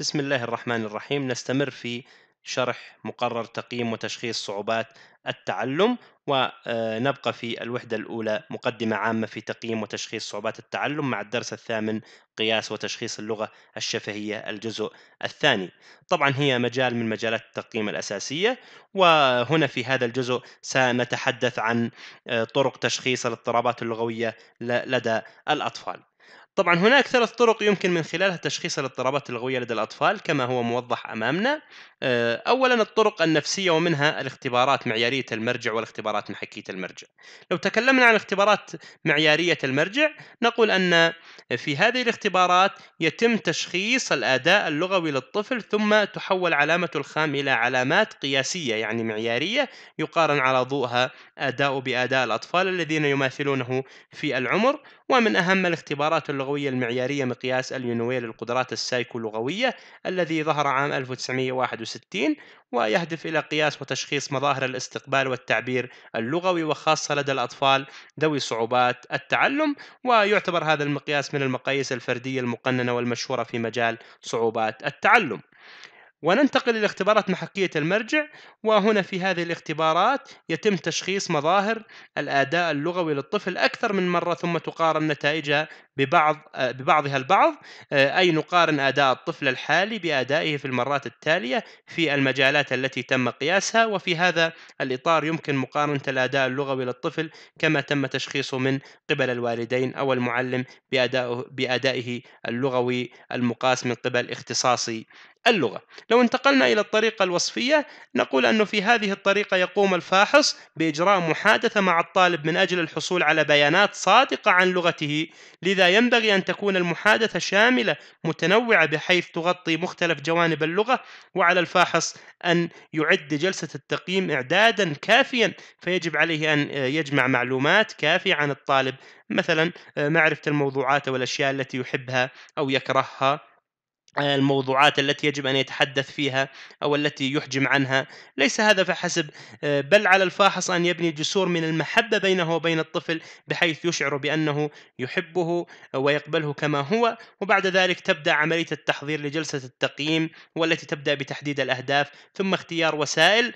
بسم الله الرحمن الرحيم نستمر في شرح مقرر تقييم وتشخيص صعوبات التعلم ونبقى آه، في الوحدة الأولى مقدمة عامة في تقييم وتشخيص صعوبات التعلم مع الدرس الثامن قياس وتشخيص اللغة الشفهية الجزء الثاني طبعا هي مجال من مجالات التقييم الأساسية وهنا في هذا الجزء سنتحدث عن آه، طرق تشخيص الاضطرابات اللغوية لدى الأطفال طبعا هناك ثلاث طرق يمكن من خلالها تشخيص الاضطرابات اللغوية لدى الأطفال كما هو موضح أمامنا آه، أولا الطرق النفسية ومنها الاختبارات معيارية المرجع والاختبارات محكية المرجع لو تكلمنا عن الاختبارات معيارية المرجع نقول أن في هذه الاختبارات يتم تشخيص الأداء اللغوي للطفل ثم تحول علامة الخام إلى علامات قياسية يعني معيارية يقارن على ضوءها أداء بأداء الأطفال الذين يماثلونه في العمر ومن أهم الاختبارات اللغوية اللغوية المعيارية مقياس اليونويل للقدرات السايكولغوية الذي ظهر عام 1961 ويهدف إلى قياس وتشخيص مظاهر الاستقبال والتعبير اللغوي وخاصة لدى الأطفال ذوي صعوبات التعلم ويعتبر هذا المقياس من المقاييس الفردية المقننة والمشهورة في مجال صعوبات التعلم وننتقل إلى اختبارات محكية المرجع وهنا في هذه الاختبارات يتم تشخيص مظاهر الأداء اللغوي للطفل أكثر من مرة ثم تقارن نتائجها ببعض آه، ببعضها البعض آه، أي نقارن أداء الطفل الحالي بأدائه في المرات التالية في المجالات التي تم قياسها وفي هذا الإطار يمكن مقارنة الأداء اللغوي للطفل كما تم تشخيصه من قبل الوالدين أو المعلم بأدائه, بأدائه اللغوي المقاس من قبل اختصاصي اللغة لو انتقلنا إلى الطريقة الوصفية نقول أنه في هذه الطريقة يقوم الفاحص بإجراء محادثة مع الطالب من أجل الحصول على بيانات صادقة عن لغته لذا ينبغي أن تكون المحادثة شاملة متنوعة بحيث تغطي مختلف جوانب اللغة وعلى الفاحص أن يعد جلسة التقييم إعدادا كافيا فيجب عليه أن يجمع معلومات كافية عن الطالب مثلا معرفة الموضوعات والأشياء التي يحبها أو يكرهها الموضوعات التي يجب ان يتحدث فيها او التي يحجم عنها، ليس هذا فحسب بل على الفاحص ان يبني جسور من المحبه بينه وبين الطفل بحيث يشعر بانه يحبه ويقبله كما هو، وبعد ذلك تبدا عمليه التحضير لجلسه التقييم والتي تبدا بتحديد الاهداف ثم اختيار وسائل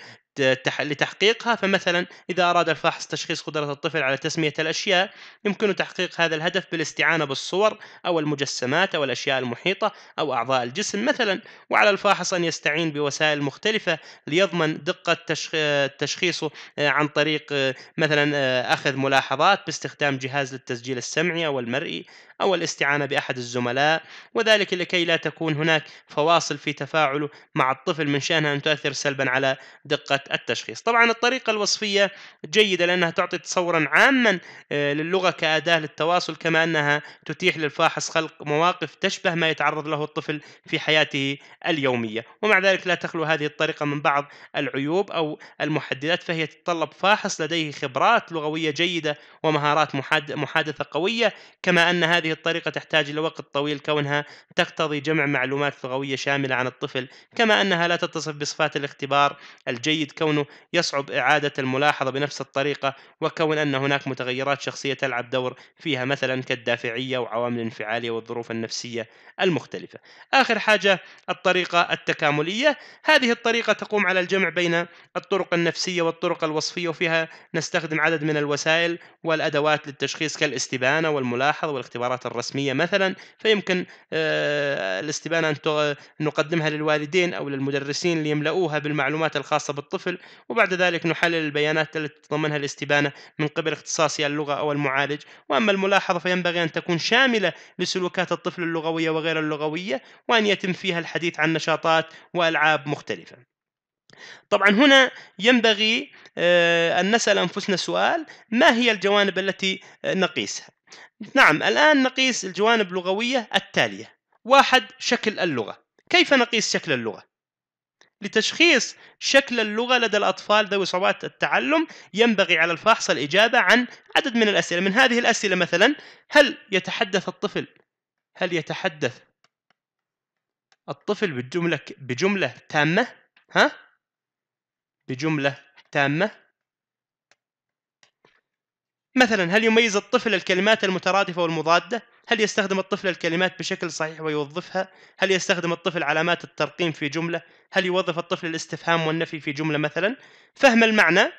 لتحقيقها فمثلا إذا أراد الفحص تشخيص قدرة الطفل على تسمية الأشياء يمكن تحقيق هذا الهدف بالاستعانة بالصور أو المجسمات أو الأشياء المحيطة أو أعضاء الجسم مثلا وعلى الفاحص أن يستعين بوسائل مختلفة ليضمن دقة تشخيصه آه، عن طريق آه، مثلا آه، أخذ ملاحظات باستخدام جهاز للتسجيل السمعي أو المرئي أو الاستعانة بأحد الزملاء وذلك لكي لا تكون هناك فواصل في تفاعله مع الطفل من شأنها أن تؤثر سلبا على دقة التشخيص طبعا الطريقة الوصفية جيدة لأنها تعطي تصورا عاما آه، للغة كأداة للتواصل كما أنها تتيح للفاحص خلق مواقف تشبه ما يتعرض له الطفل في حياته اليومية ومع ذلك لا تخلو هذه الطريقة من بعض العيوب أو المحددات فهي تتطلب فاحص لديه خبرات لغوية جيدة ومهارات محادثة قوية كما أن هذه الطريقة تحتاج إلى وقت طويل كونها تقتضي جمع معلومات لغوية شاملة عن الطفل كما أنها لا تتصف بصفات الاختبار الجيد كونه يصعب إعادة الملاحظة بنفس الطريقة وكون أن هناك متغيرات شخصية تلعب دور فيها مثلا كالدافعية وعوامل الانفعالية والظروف النفسية المختلفة آخر حاجة الطريقة التكاملية هذه الطريقة تقوم على الجمع بين الطرق النفسية والطرق الوصفية وفيها نستخدم عدد من الوسائل والأدوات للتشخيص كالاستبانة والملاحظة والاختبارات الرسمية مثلا فيمكن آه، الاستبانة أن نقدمها للوالدين أو للمدرسين ليملؤوها بالمعلومات الخاصة بالطفل الطفل وبعد ذلك نحلل البيانات التي تضمنها الاستبانة من قبل اختصاصي اللغة أو المعالج وأما الملاحظة فينبغي أن تكون شاملة لسلوكات الطفل اللغوية وغير اللغوية وأن يتم فيها الحديث عن نشاطات وألعاب مختلفة طبعا هنا ينبغي آه، أن نسأل أنفسنا سؤال ما هي الجوانب التي نقيسها نعم الآن نقيس الجوانب اللغوية التالية واحد شكل اللغة كيف نقيس شكل اللغة لتشخيص شكل اللغة لدى الأطفال ذوي صعوبات التعلم ينبغي على الفحص الإجابة عن عدد من الأسئلة من هذه الأسئلة مثلا هل يتحدث الطفل هل يتحدث الطفل بجملة بجملة تامة ها بجملة تامة مثلا هل يميز الطفل الكلمات المترادفة والمضادة؟ هل يستخدم الطفل الكلمات بشكل صحيح ويوظفها؟ هل يستخدم الطفل علامات الترقيم في جملة؟ هل يوظف الطفل الاستفهام والنفي في جملة مثلا؟ فهم المعنى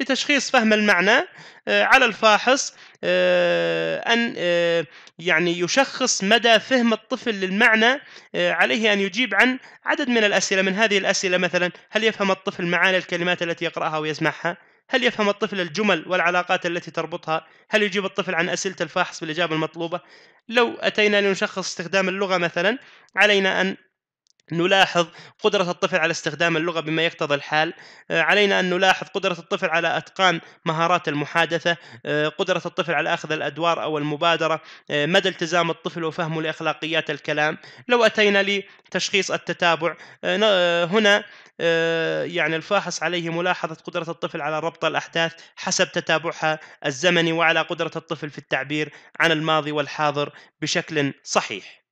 لتشخيص فهم المعنى آه، على الفاحص آه، أن آه، يعني يشخص مدى فهم الطفل للمعنى عليه أن يجيب عن عدد من الأسئلة من هذه الأسئلة مثلا هل يفهم الطفل معاني الكلمات التي يقرأها ويسمعها؟ هل يفهم الطفل الجمل والعلاقات التي تربطها؟ هل يجيب الطفل عن أسئلة الفاحص بالإجابة المطلوبة؟ لو أتينا لنشخص استخدام اللغة مثلا علينا أن نلاحظ قدرة الطفل على استخدام اللغة بما يقتضي الحال آه، علينا أن نلاحظ قدرة الطفل على أتقان مهارات المحادثة آه، قدرة الطفل على أخذ الأدوار أو المبادرة آه، مدى التزام الطفل وفهمه لأخلاقيات الكلام لو أتينا لتشخيص التتابع هنا آه، يعني الفاحص عليه ملاحظة قدرة الطفل على ربط الأحداث حسب تتابعها الزمني وعلى قدرة الطفل في التعبير عن الماضي والحاضر بشكل صحيح